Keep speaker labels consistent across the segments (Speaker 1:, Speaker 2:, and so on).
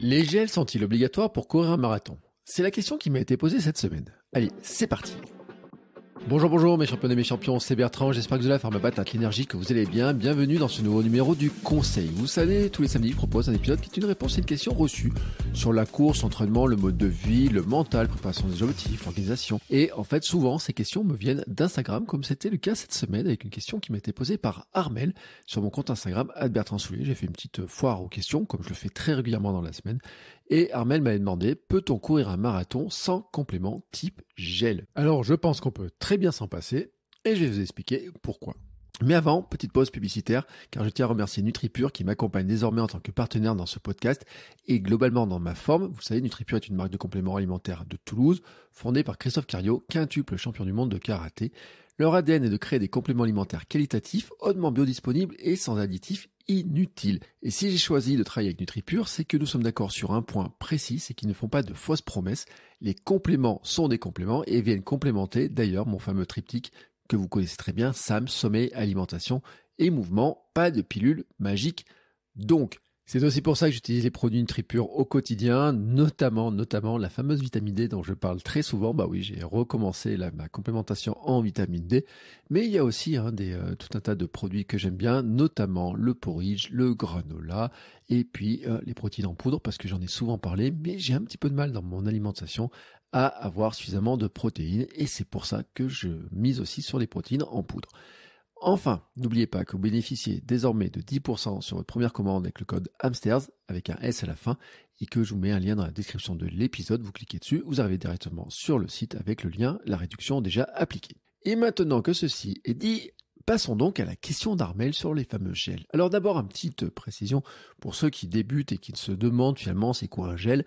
Speaker 1: Les gels sont-ils obligatoires pour courir un marathon C'est la question qui m'a été posée cette semaine. Allez, c'est parti Bonjour, bonjour mes champions et mes champions, c'est Bertrand, j'espère que de la forme avec l'énergie, que vous allez bien. Bienvenue dans ce nouveau numéro du Conseil. Vous savez, tous les samedis, je propose un épisode qui est une réponse à une question reçue sur la course, l'entraînement, le mode de vie, le mental, préparation des objectifs, l'organisation. Et en fait, souvent, ces questions me viennent d'Instagram, comme c'était le cas cette semaine avec une question qui m'a été posée par Armel sur mon compte Instagram, Bertrand Soulier. J'ai fait une petite foire aux questions, comme je le fais très régulièrement dans la semaine. Et Armel m'avait demandé, peut-on courir un marathon sans complément type gel Alors je pense qu'on peut très bien s'en passer et je vais vous expliquer pourquoi. Mais avant, petite pause publicitaire, car je tiens à remercier NutriPure qui m'accompagne désormais en tant que partenaire dans ce podcast et globalement dans ma forme. Vous savez, NutriPure est une marque de compléments alimentaires de Toulouse, fondée par Christophe Cario, quintuple champion du monde de karaté. Leur ADN est de créer des compléments alimentaires qualitatifs, hautement biodisponibles et sans additifs inutile. Et si j'ai choisi de travailler avec NutriPure, c'est que nous sommes d'accord sur un point précis, c'est qu'ils ne font pas de fausses promesses. Les compléments sont des compléments et viennent complémenter d'ailleurs mon fameux triptyque que vous connaissez très bien, SAM, sommeil, alimentation et mouvement, pas de pilule magique. Donc, c'est aussi pour ça que j'utilise les produits NutriPure au quotidien, notamment, notamment la fameuse vitamine D dont je parle très souvent. Bah oui, j'ai recommencé ma complémentation en vitamine D, mais il y a aussi hein, euh, tout un tas de produits que j'aime bien, notamment le porridge, le granola et puis euh, les protéines en poudre parce que j'en ai souvent parlé, mais j'ai un petit peu de mal dans mon alimentation à avoir suffisamment de protéines et c'est pour ça que je mise aussi sur les protéines en poudre. Enfin, n'oubliez pas que vous bénéficiez désormais de 10% sur votre première commande avec le code Hamsters avec un S à la fin et que je vous mets un lien dans la description de l'épisode. Vous cliquez dessus, vous arrivez directement sur le site avec le lien, la réduction déjà appliquée. Et maintenant que ceci est dit, passons donc à la question d'Armel sur les fameux gels. Alors d'abord, une petite précision pour ceux qui débutent et qui se demandent finalement c'est quoi un gel.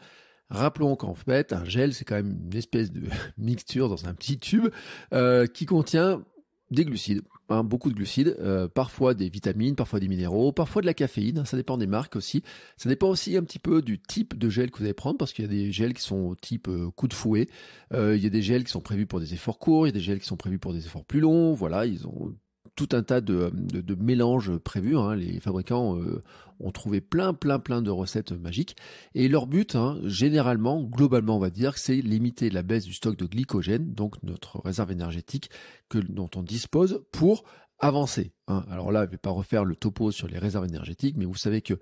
Speaker 1: Rappelons qu'en fait, un gel, c'est quand même une espèce de mixture dans un petit tube euh, qui contient des glucides, Hein, beaucoup de glucides, euh, parfois des vitamines, parfois des minéraux, parfois de la caféine, hein, ça dépend des marques aussi. Ça dépend aussi un petit peu du type de gel que vous allez prendre, parce qu'il y a des gels qui sont type euh, coup de fouet, euh, il y a des gels qui sont prévus pour des efforts courts, il y a des gels qui sont prévus pour des efforts plus longs, voilà, ils ont tout un tas de, mélanges prévus. Hein. Les fabricants euh, ont trouvé plein, plein, plein de recettes magiques. Et leur but, hein, généralement, globalement, on va dire, c'est limiter la baisse du stock de glycogène, donc notre réserve énergétique que, dont on dispose pour avancer. Hein. Alors là, je ne vais pas refaire le topo sur les réserves énergétiques, mais vous savez que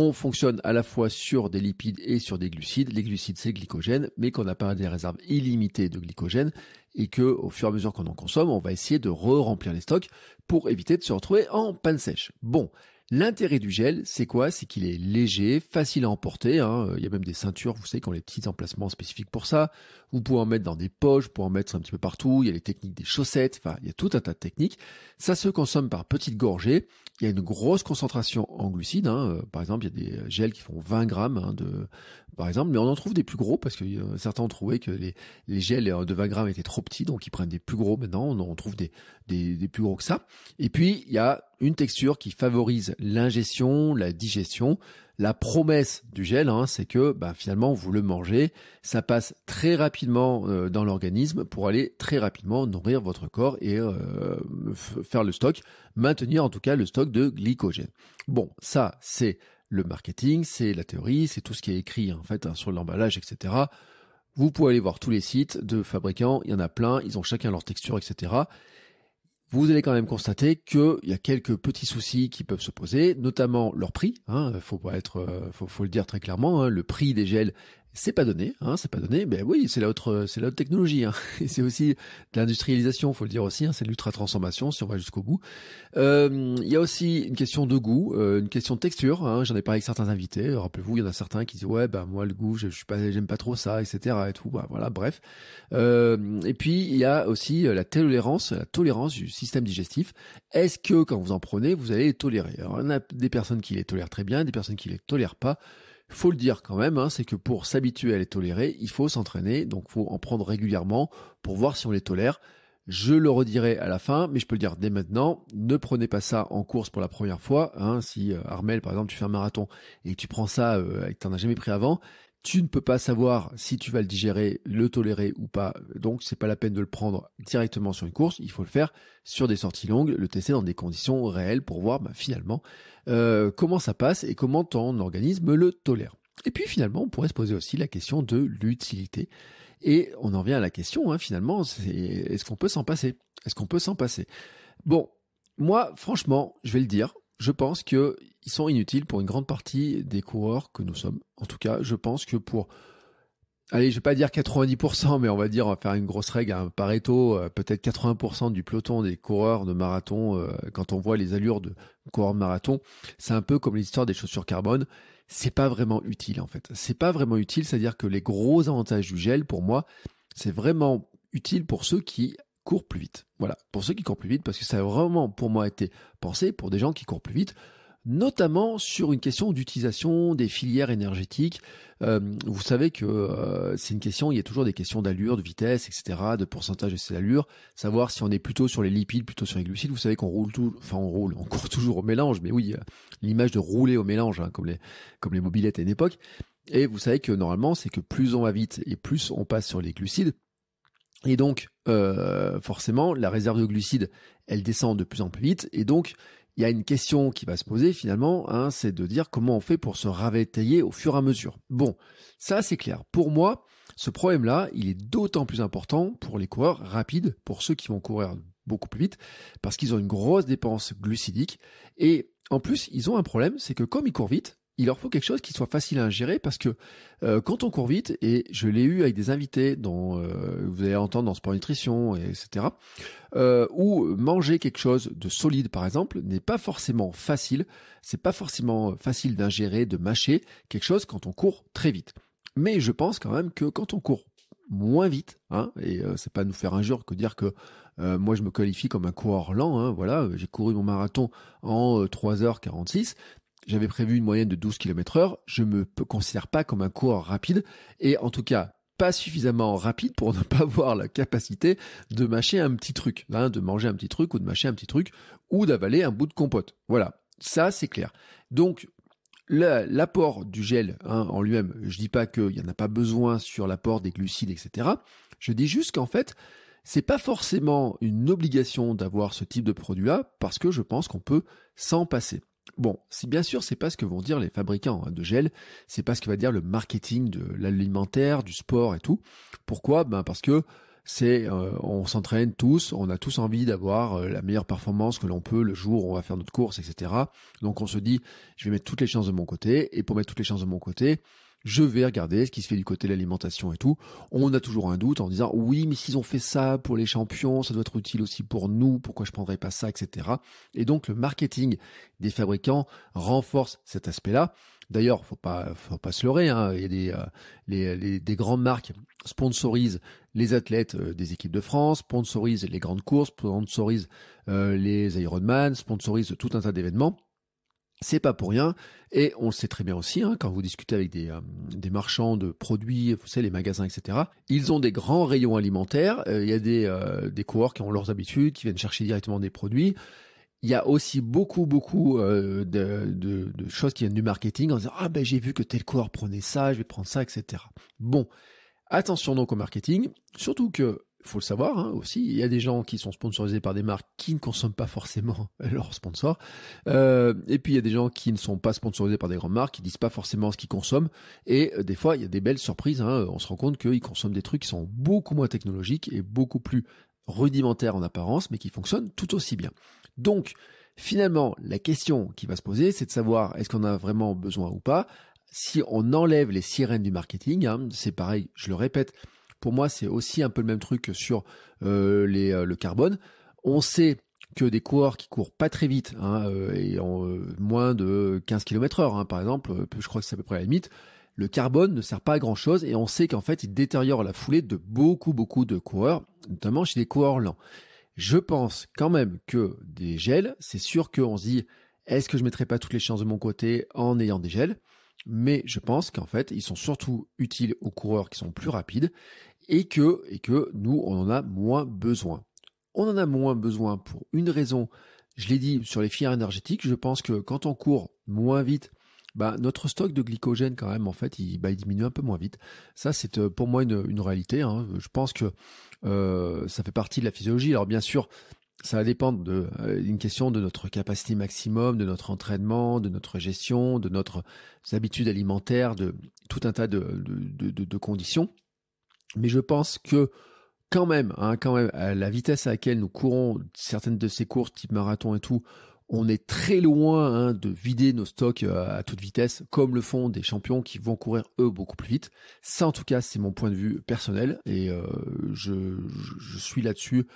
Speaker 1: on fonctionne à la fois sur des lipides et sur des glucides. Les glucides, c'est le glycogène, mais qu'on n'a pas des réserves illimitées de glycogène et que, au fur et à mesure qu'on en consomme, on va essayer de re-remplir les stocks pour éviter de se retrouver en panne sèche. Bon. L'intérêt du gel, c'est quoi C'est qu'il est léger, facile à emporter. Hein. Il y a même des ceintures, vous savez, qui ont les petits emplacements spécifiques pour ça. Vous pouvez en mettre dans des poches, vous pouvez en mettre un petit peu partout. Il y a les techniques des chaussettes, enfin, il y a tout un tas de techniques. Ça se consomme par petites gorgées il y a une grosse concentration en glucides. Hein. Euh, par exemple, il y a des euh, gels qui font 20 grammes, hein, de, par exemple, mais on en trouve des plus gros parce que euh, certains ont trouvé que les, les gels de 20 grammes étaient trop petits, donc ils prennent des plus gros. Maintenant, on en trouve des, des, des plus gros que ça. Et puis, il y a une texture qui favorise l'ingestion, la digestion. La promesse du gel, hein, c'est que bah, finalement vous le mangez, ça passe très rapidement euh, dans l'organisme pour aller très rapidement nourrir votre corps et euh, faire le stock, maintenir en tout cas le stock de glycogène. Bon, ça c'est le marketing, c'est la théorie, c'est tout ce qui est écrit en fait hein, sur l'emballage, etc. Vous pouvez aller voir tous les sites de fabricants, il y en a plein, ils ont chacun leur texture, etc vous allez quand même constater qu'il y a quelques petits soucis qui peuvent se poser, notamment leur prix. il hein, euh, faut faut, le dire très clairement, hein, le prix des gels c'est pas donné, hein, c'est pas donné. Mais ben oui, c'est la autre, euh, c'est la technologie. Hein. c'est aussi de l'industrialisation, faut le dire aussi. Hein, c'est l'ultra transformation si on va jusqu'au bout. Euh, il y a aussi une question de goût, euh, une question de texture. Hein, J'en ai parlé avec certains invités. Rappelez-vous, il y en a certains qui disent ouais, ben moi le goût, je, suis pas, j'aime pas trop ça, etc. Et tout. Ben voilà, bref. et puis il y a aussi la tolérance, la tolérance du système digestif. Est-ce que quand vous en prenez, vous allez les tolérer Alors, on a des personnes qui les tolèrent très bien, des personnes qui les tolèrent pas faut le dire quand même, hein, c'est que pour s'habituer à les tolérer, il faut s'entraîner, donc faut en prendre régulièrement pour voir si on les tolère. Je le redirai à la fin, mais je peux le dire dès maintenant, ne prenez pas ça en course pour la première fois. Hein, si euh, Armel, par exemple, tu fais un marathon et tu prends ça euh, et que tu n'en as jamais pris avant, tu ne peux pas savoir si tu vas le digérer, le tolérer ou pas. Donc, c'est pas la peine de le prendre directement sur une course. Il faut le faire sur des sorties longues, le tester dans des conditions réelles pour voir bah, finalement euh, comment ça passe et comment ton organisme le tolère. Et puis finalement, on pourrait se poser aussi la question de l'utilité. Et on en vient à la question, hein, finalement, est-ce qu'on peut s'en passer Est-ce qu'on peut s'en passer Bon, moi, franchement, je vais le dire, je pense qu'ils sont inutiles pour une grande partie des coureurs que nous sommes. En tout cas, je pense que pour allez, je vais pas dire 90%, mais on va dire, on va faire une grosse règle, un pareto, euh, peut-être 80% du peloton des coureurs de marathon, euh, quand on voit les allures de coureurs de marathon, c'est un peu comme l'histoire des chaussures carbone. C'est pas vraiment utile, en fait. C'est pas vraiment utile, c'est-à-dire que les gros avantages du gel, pour moi, c'est vraiment utile pour ceux qui court plus vite. Voilà, pour ceux qui courent plus vite, parce que ça a vraiment pour moi été pensé pour des gens qui courent plus vite, notamment sur une question d'utilisation des filières énergétiques. Euh, vous savez que euh, c'est une question, il y a toujours des questions d'allure, de vitesse, etc., de pourcentage de ces allures, savoir si on est plutôt sur les lipides, plutôt sur les glucides. Vous savez qu'on roule tout, enfin on roule, on court toujours au mélange, mais oui, euh, l'image de rouler au mélange, hein, comme les comme les mobilettes à une époque. Et vous savez que normalement, c'est que plus on va vite et plus on passe sur les glucides, et donc, euh, forcément, la réserve de glucides, elle descend de plus en plus vite. Et donc, il y a une question qui va se poser finalement, hein, c'est de dire comment on fait pour se ravitailler au fur et à mesure. Bon, ça c'est clair. Pour moi, ce problème-là, il est d'autant plus important pour les coureurs rapides, pour ceux qui vont courir beaucoup plus vite, parce qu'ils ont une grosse dépense glucidique. Et en plus, ils ont un problème, c'est que comme ils courent vite, il leur faut quelque chose qui soit facile à ingérer parce que euh, quand on court vite, et je l'ai eu avec des invités dont euh, vous allez entendre dans Sport Nutrition, etc., euh, où manger quelque chose de solide, par exemple, n'est pas forcément facile. C'est pas forcément facile d'ingérer, de mâcher quelque chose quand on court très vite. Mais je pense quand même que quand on court moins vite, hein, et c'est pas nous faire injure que dire que moi, je me qualifie comme un coureur lent. Hein, voilà, j'ai couru mon marathon en 3h46 j'avais prévu une moyenne de 12 km heure. Je me considère pas comme un cours rapide et en tout cas pas suffisamment rapide pour ne pas avoir la capacité de mâcher un petit truc, hein, de manger un petit truc ou de mâcher un petit truc ou d'avaler un bout de compote. Voilà, ça c'est clair. Donc l'apport du gel hein, en lui-même, je dis pas qu'il n'y en a pas besoin sur l'apport des glucides, etc. Je dis juste qu'en fait, c'est pas forcément une obligation d'avoir ce type de produit-là parce que je pense qu'on peut s'en passer. Bon, si bien sûr, c'est pas ce que vont dire les fabricants hein, de gel, c'est pas ce que va dire le marketing de l'alimentaire, du sport et tout. Pourquoi Ben parce que c'est euh, on s'entraîne tous, on a tous envie d'avoir euh, la meilleure performance que l'on peut le jour où on va faire notre course, etc. Donc on se dit, je vais mettre toutes les chances de mon côté, et pour mettre toutes les chances de mon côté, je vais regarder ce qui se fait du côté de l'alimentation et tout. On a toujours un doute en disant oui, mais s'ils ont fait ça pour les champions, ça doit être utile aussi pour nous, pourquoi je prendrais pas ça, etc. Et donc le marketing des fabricants renforce cet aspect-là. D'ailleurs, faut pas, faut pas se leurrer. Hein. Il y a des, euh, les, grandes marques sponsorisent les athlètes euh, des équipes de France, sponsorisent les grandes courses, sponsorisent euh, les Ironman, sponsorisent tout un tas d'événements. C'est pas pour rien. Et on le sait très bien aussi, hein, quand vous discutez avec des, euh, marchands de produits, vous savez, les magasins, etc., ils ont des grands rayons alimentaires. Euh, il y a des, euh, des coureurs qui ont leurs habitudes, qui viennent chercher directement des produits. Il y a aussi beaucoup, beaucoup de, de, choses qui viennent du marketing en disant Ah ben j'ai vu que tel coureur prenait ça, je vais prendre ça, etc. Bon, attention donc au marketing, surtout que faut le savoir hein, aussi, il y a des gens qui sont sponsorisés par des marques qui ne consomment pas forcément leurs sponsors. Euh, et puis il y a des gens qui ne sont pas sponsorisés par des grandes marques, qui disent pas forcément ce qu'ils consomment. Et euh, des fois, il y a des belles surprises. Hein. On se rend compte qu'ils consomment des trucs qui sont beaucoup moins technologiques et beaucoup plus rudimentaires en apparence, mais qui fonctionnent tout aussi bien. Donc, finalement, la question qui va se poser, c'est de savoir est-ce qu'on a vraiment besoin ou pas. Si on enlève les sirènes du marketing, hein, c'est pareil, je le répète, pour moi, c'est aussi un peu le même truc sur euh, euh, le carbone. On sait que des coureurs qui courent pas très vite, hein, euh, et en moins de 15 km heure, hein, par exemple, je crois que c'est à peu près la limite, le carbone ne sert pas à grand chose et on sait qu'en fait, il détériore la foulée de beaucoup, beaucoup de coureurs, notamment chez des coureurs lents. Je pense quand même que des gels, c'est sûr qu'on se dit, est-ce que je mettrai pas toutes les chances de mon côté en ayant des gels? mais je pense qu'en fait, ils sont surtout utiles aux coureurs qui sont plus rapides et que, et que nous, on en a moins besoin. On en a moins besoin pour une raison. Je l'ai dit sur les filières énergétiques, je pense que quand on court moins vite, bah, notre stock de glycogène quand même en fait il, bah, diminue un peu moins vite. Ça c'est euh, pour moi une, réalité. Hein. Je pense que euh, ça fait partie de la physiologie. Alors bien sûr, ça va dépendre euh, d'une question de notre capacité maximum, de notre entraînement, de notre gestion, de notre habitudes alimentaires, de tout un tas de, de, conditions. Mais je pense que quand même, hein, quand même, à la vitesse à laquelle nous courons certaines de ces courses, type marathon et tout, on est très loin hein, de vider nos stocks euh, à toute vitesse, comme le font des champions qui vont courir eux beaucoup plus vite. Ça, en tout cas, c'est mon point de vue personnel et euh, je, je, suis là-dessus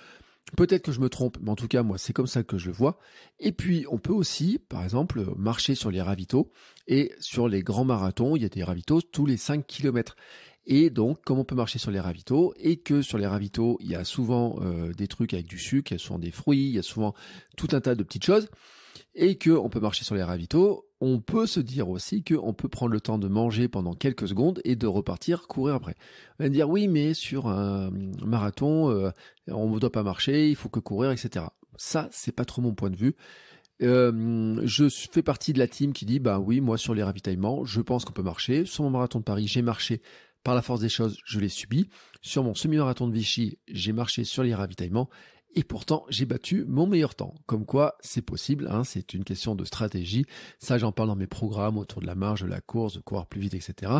Speaker 1: Peut-être que je me trompe, mais en tout cas, moi, c'est comme ça que je le vois. Et puis, on peut aussi, par exemple, marcher sur les ravitaux. Et sur les grands marathons, il y a des ravitaux tous les 5 km. Et donc, comme on peut marcher sur les ravitaux, et que sur les ravitaux, il y a souvent euh, des trucs avec du sucre, il y a souvent des fruits, il y a souvent tout un tas de petites choses, et qu'on peut marcher sur les ravitaux, on peut se dire aussi qu'on peut prendre le temps de manger pendant quelques secondes et de repartir courir après. On va dire oui, mais sur un marathon, euh, on ne doit pas marcher, il faut que courir, etc. Ça, c'est pas trop mon point de vue. Euh, je fais partie de la team qui dit bah oui, moi sur les ravitaillements, je pense qu'on peut marcher. Sur mon marathon de Paris, j'ai marché par la force des choses, je l'ai subi. Sur mon semi-marathon de Vichy, j'ai marché sur les ravitaillements et pourtant j'ai battu mon meilleur temps. Comme quoi, c'est possible, hein, c'est une question de stratégie. Ça, j'en parle dans mes programmes autour de la marge, de la course, de courir plus vite, etc.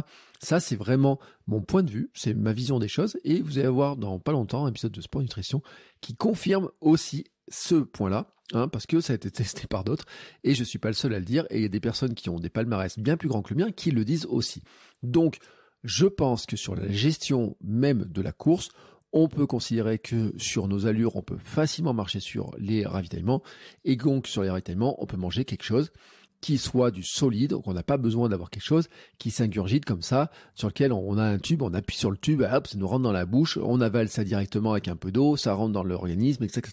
Speaker 1: Ça, c'est vraiment mon point de vue, c'est ma vision des choses, et vous allez avoir dans pas longtemps un épisode de Sport Nutrition qui confirme aussi ce point-là. Hein, parce que ça a été testé par d'autres et je ne suis pas le seul à le dire et il y a des personnes qui ont des palmarès bien plus grands que le mien qui le disent aussi. Donc, je pense que sur la gestion même de la course, on peut considérer que sur nos allures, on peut facilement marcher sur les ravitaillements. Et donc, sur les ravitaillements, on peut manger quelque chose qui soit du solide, donc on n'a pas besoin d'avoir quelque chose qui s'ingurgite comme ça, sur lequel on a un tube, on appuie sur le tube, hop, ça nous rentre dans la bouche, on avale ça directement avec un peu d'eau, ça rentre dans l'organisme, etc.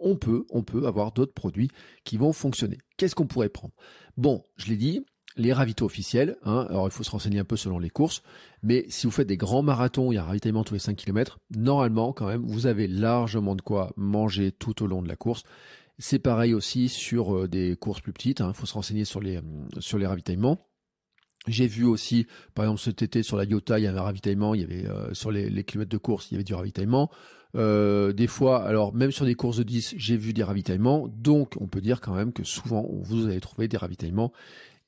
Speaker 1: On peut, on peut avoir d'autres produits qui vont fonctionner. Qu'est-ce qu'on pourrait prendre Bon, je l'ai dit, les ravitaux officiels, hein. alors il faut se renseigner un peu selon les courses, mais si vous faites des grands marathons, il y a un ravitaillement tous les 5 km, normalement quand même, vous avez largement de quoi manger tout au long de la course. C'est pareil aussi sur euh, des courses plus petites, hein. il faut se renseigner sur les, euh, sur les ravitaillements. J'ai vu aussi, par exemple cet été sur la Iota, il y avait un ravitaillement, il y avait euh, sur les, les, kilomètres de course, il y avait du ravitaillement. des fois, alors même sur des courses de 10, j'ai vu des ravitaillements. Donc on peut dire quand même que souvent, vous allez trouver des ravitaillements.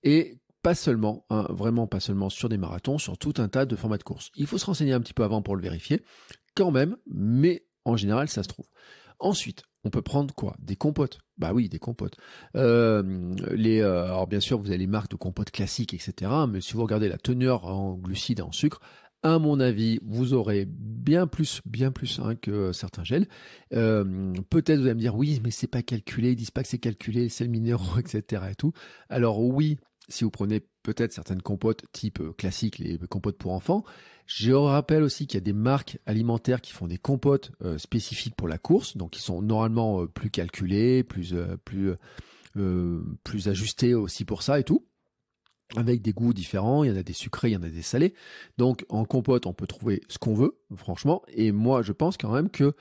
Speaker 1: Et pas seulement, hein, vraiment pas seulement sur des marathons, sur tout un tas de formats de course. Il faut se renseigner un petit peu avant pour le vérifier, quand même, mais en général, ça se trouve. Ensuite, on peut prendre quoi Des compotes. Bah oui, des compotes. Euh, les, euh, alors bien sûr, vous avez les marques de compotes classiques, etc. Mais si vous regardez la teneur en glucides et en sucre, à mon avis, vous aurez bien plus, bien plus hein, que certains gels. Euh, peut-être vous allez me dire oui, mais c'est pas calculé, ils disent pas que c'est calculé, c'est le minéraux, etc. Et tout. Alors oui, si vous prenez peut-être certaines compotes type euh, classique, les compotes pour enfants. Je rappelle aussi qu'il y a des marques alimentaires qui font des compotes euh, spécifiques pour la course, donc qui sont normalement euh, plus calculées, plus, plus, plus ajustées aussi pour ça et tout. Avec des goûts différents, il y en a des sucrés, il y en a des salés. Donc en compote, on peut trouver ce qu'on veut, franchement. Et moi, je pense quand même que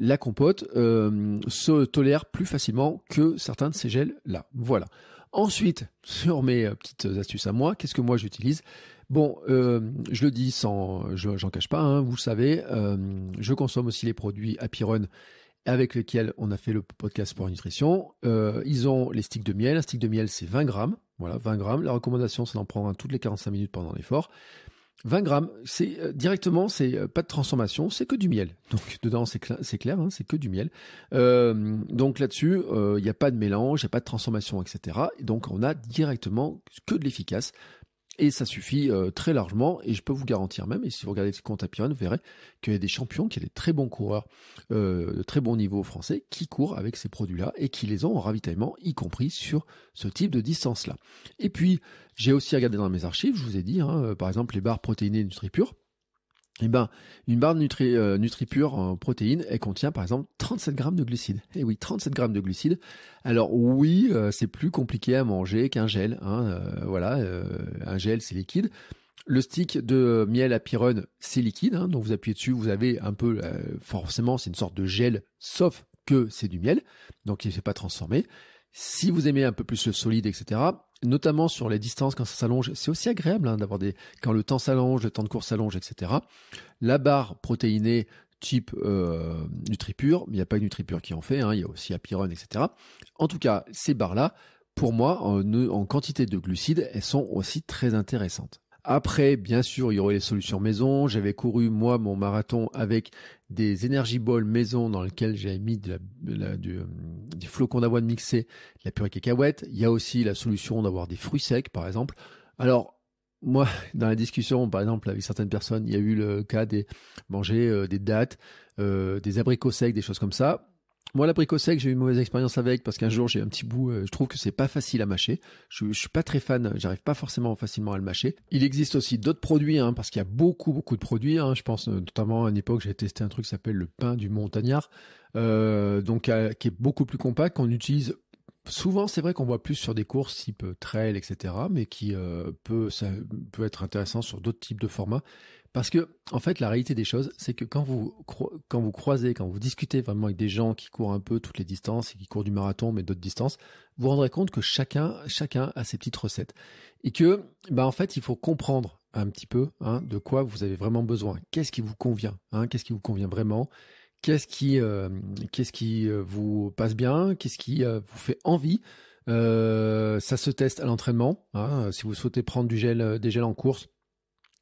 Speaker 1: la compote se tolère plus facilement que certains de ces gels-là. Voilà. Ensuite, sur mes euh, petites astuces à moi, qu'est-ce que moi j'utilise Bon, euh, je le dis sans, j'en cache pas, hein, vous savez, euh, je consomme aussi les produits Happy Run avec lesquels on a fait le podcast pour nutrition. ils ont les sticks de miel. Un stick de miel, c'est 20 grammes. Voilà, 20 grammes. La recommandation, c'est d'en prendre un toutes les 45 minutes pendant l'effort. 20 grammes, c'est euh, directement, c'est euh, pas de transformation, c'est que du miel. Donc dedans, c'est clair, hein, c'est que du miel. Euh, donc là-dessus, il n'y a pas de mélange, il n'y a pas de transformation, etc. Et donc on a directement que de l'efficace. Et ça suffit euh, très largement, et je peux vous garantir même, et si vous regardez le compte à vous verrez qu'il y a des champions, qu'il y a des très bons coureurs euh, de très bon niveau français qui courent avec ces produits-là et qui les ont en ravitaillement, y compris sur ce type de distance-là. Et puis, j'ai aussi regardé dans mes archives, je vous ai dit, hein, euh, par exemple, les barres protéinées pure, eh ben, une barre nutri, euh, en protéines, elle contient par exemple 37 grammes de glucides. eh oui, 37 grammes de glucides. Alors oui, euh, c'est plus compliqué à manger qu'un gel. Hein, euh, voilà, euh, un gel c'est liquide. Le stick de miel à pyrone, c'est liquide. Hein, donc vous appuyez dessus, vous avez un peu, forcément, c'est une sorte de gel, sauf que c'est du miel, donc il ne s'est pas transformé. Si vous aimez un peu plus le solide, etc., notamment sur les distances quand ça s'allonge. C'est aussi agréable hein, quand le temps s'allonge, le temps de course s'allonge, etc. La barre protéinée type euh, NutriPure, mais il n'y a pas que NutriPure qui en fait, hein, il y a aussi Apiron, etc. En tout cas, ces barres-là, pour moi, en quantité de glucides, elles sont aussi très intéressantes. Après, bien sûr, il y aurait les solutions maison. J'avais couru, moi, mon marathon avec des Energy Balls maison dans lesquels j'avais mis du, euh, des flocons d'avoine mixés, la purée cacahuète. Il y a aussi la solution d'avoir des fruits secs, par exemple. Alors, moi, dans la discussion, par exemple, avec certaines personnes, il y a eu le cas des manger euh, des dattes, euh, des abricots secs, des choses comme ça. Moi, l'abricot sec, j'ai eu une mauvaise expérience avec parce qu'un mm. jour, j'ai un petit bout, euh, je trouve que c'est pas facile à mâcher. Je, ne suis pas très fan, j'arrive pas forcément facilement à le mâcher. Il existe aussi d'autres produits, hein, parce qu'il y a beaucoup, beaucoup de produits. Hein. Je pense euh, notamment à une époque, j'ai testé un truc qui s'appelle le pain du montagnard, euh, donc qui est beaucoup plus compact, qu'on utilise souvent, c'est vrai qu'on voit plus sur des courses type euh, trail, etc., mais qui euh, peut, ça peut être intéressant sur d'autres types de formats. Parce que, en fait, la réalité des choses, c'est que quand vous, quand vous croisez, quand vous discutez vraiment avec des gens qui courent un peu toutes les distances et qui courent du marathon, mais d'autres distances, vous vous rendrez compte que chacun, chacun a ses petites recettes. Et que, bah, en fait, il faut comprendre un petit peu hein, de quoi vous avez vraiment besoin. Qu'est-ce qui vous convient hein, Qu'est-ce qui vous convient vraiment Qu'est-ce qui, euh, qu'est-ce qui euh, vous passe bien Qu'est-ce qui euh, vous fait envie Ça se teste à l'entraînement. Hein. si vous souhaitez prendre du gel, des gels en course,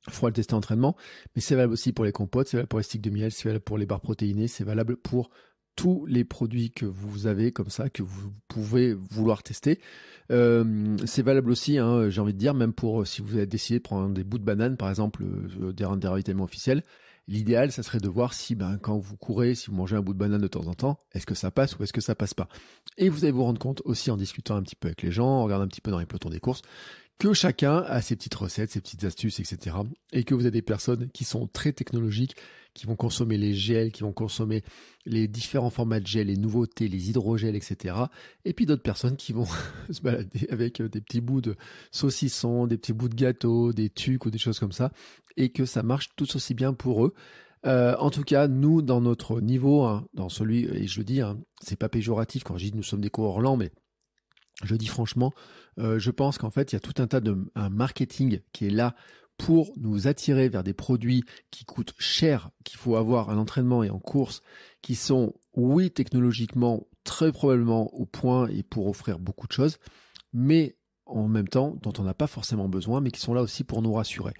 Speaker 1: il faudra le tester à l'entraînement. Mais c'est valable aussi pour les compotes, c'est valable pour les sticks de miel, c'est valable pour les barres protéinées, c'est valable pour tous les produits que vous avez comme ça, que vous pouvez vouloir tester. c'est valable aussi, hein, j'ai envie de dire, même pour si vous avez décidé de prendre des bouts de banane, par exemple, des ravitaillements officiels, L'idéal, ça serait de voir si, ben, quand vous courez, si vous mangez un bout de banane de temps en temps, est-ce que ça passe ou est-ce que ça passe pas. Et vous allez vous rendre compte aussi en discutant un petit peu avec les gens, en regardant un petit peu dans les pelotons des courses, que chacun a ses petites recettes, ses petites astuces, etc. Et que vous avez des personnes qui sont très technologiques qui vont consommer les gels, qui vont consommer les différents formats de gel, les nouveautés, les hydrogels, etc. Et puis d'autres personnes qui vont se balader avec euh, des petits bouts de saucisson, des petits bouts de gâteau, des tucs ou des choses comme ça, et que ça marche tout aussi bien pour eux. Euh, en tout cas, nous, dans notre niveau, hein, dans celui, et je le dis, hein, c'est pas péjoratif quand je dis nous sommes des co lents, mais je dis franchement, euh, je pense qu'en fait, il y a tout un tas de marketing qui est là pour nous attirer vers des produits qui coûtent cher, qu'il faut avoir à l'entraînement et en course, qui sont, oui, technologiquement, très probablement au point et pour offrir beaucoup de choses, mais en même temps dont on n'a pas forcément besoin, mais qui sont là aussi pour nous rassurer.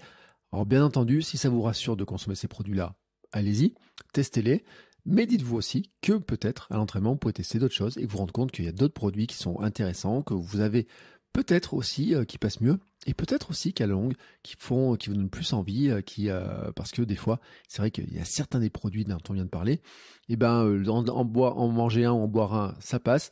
Speaker 1: Alors bien entendu, si ça vous rassure de consommer ces produits-là, allez-y, testez-les, mais dites-vous aussi que peut-être à l'entraînement, vous pouvez tester d'autres choses et vous rendre compte qu'il y a d'autres produits qui sont intéressants, que vous avez peut-être aussi euh, qui passent mieux et peut-être aussi qu'à longue qui font qui vous donnent plus envie euh, qui euh, parce que des fois c'est vrai qu'il y a certains des produits dont on vient de parler et eh ben en, boire, en manger un ou en boire un ça passe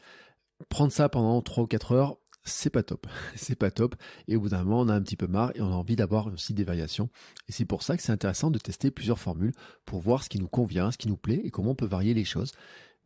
Speaker 1: prendre ça pendant 3 ou 4 heures c'est pas top, c'est pas top, et au bout d'un moment on a un petit peu marre et on a envie d'avoir aussi des variations. Et c'est pour ça que c'est intéressant de tester plusieurs formules pour voir ce qui nous convient, ce qui nous plaît et comment on peut varier les choses.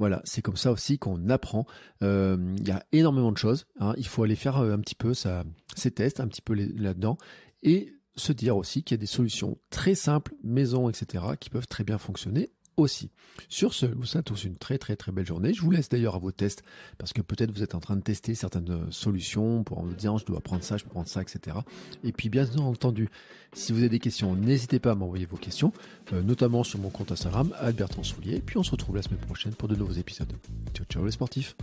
Speaker 1: Voilà, c'est comme ça aussi qu'on apprend. Euh, il y a énormément de choses. Hein. Il faut aller faire euh, un petit peu ces tests, un petit peu là-dedans, et se dire aussi qu'il y a des solutions très simples, maison, etc., qui peuvent très bien fonctionner aussi. Sur ce, je vous souhaite tous une très très très belle journée. Je vous laisse d'ailleurs à vos tests parce que peut-être vous êtes en train de tester certaines euh, solutions pour en dire je dois prendre ça, je peux prendre ça, etc. Et puis bien entendu, si vous avez des questions, n'hésitez pas à m'envoyer vos questions, euh, notamment sur mon compte Instagram, Albert Soulier. Et puis on se retrouve la semaine prochaine pour de nouveaux épisodes. Ciao ciao les sportifs.